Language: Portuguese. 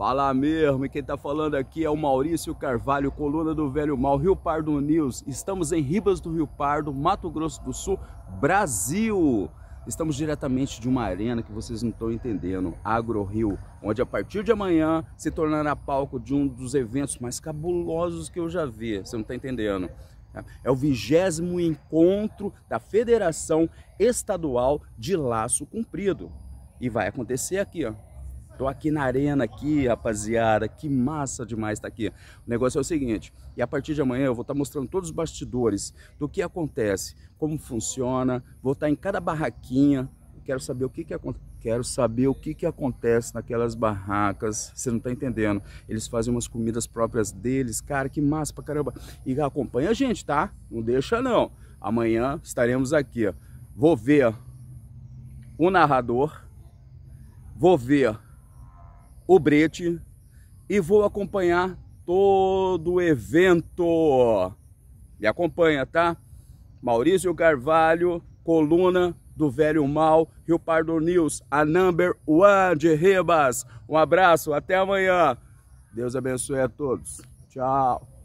Fala mesmo, e quem está falando aqui é o Maurício Carvalho, coluna do Velho Mal, Rio Pardo News. Estamos em Ribas do Rio Pardo, Mato Grosso do Sul, Brasil. Estamos diretamente de uma arena que vocês não estão entendendo, Agro Rio, onde a partir de amanhã se tornará palco de um dos eventos mais cabulosos que eu já vi, você não está entendendo. É o vigésimo encontro da Federação Estadual de Laço Comprido. E vai acontecer aqui, ó, Tô aqui na arena aqui, rapaziada. Que massa demais estar tá aqui. O negócio é o seguinte, e a partir de amanhã eu vou estar tá mostrando todos os bastidores do que acontece, como funciona, vou estar tá em cada barraquinha, quero saber o que que acontece Quero saber o que, que acontece naquelas barracas. Você não tá entendendo. Eles fazem umas comidas próprias deles. Cara, que massa pra caramba. E acompanha a gente, tá? Não deixa não. Amanhã estaremos aqui. Vou ver o narrador. Vou ver o brete e vou acompanhar todo o evento. Me acompanha, tá? Maurício Carvalho, coluna do Velho Mal, Rio Pardo News, a number one de Ribas. Um abraço, até amanhã. Deus abençoe a todos. Tchau.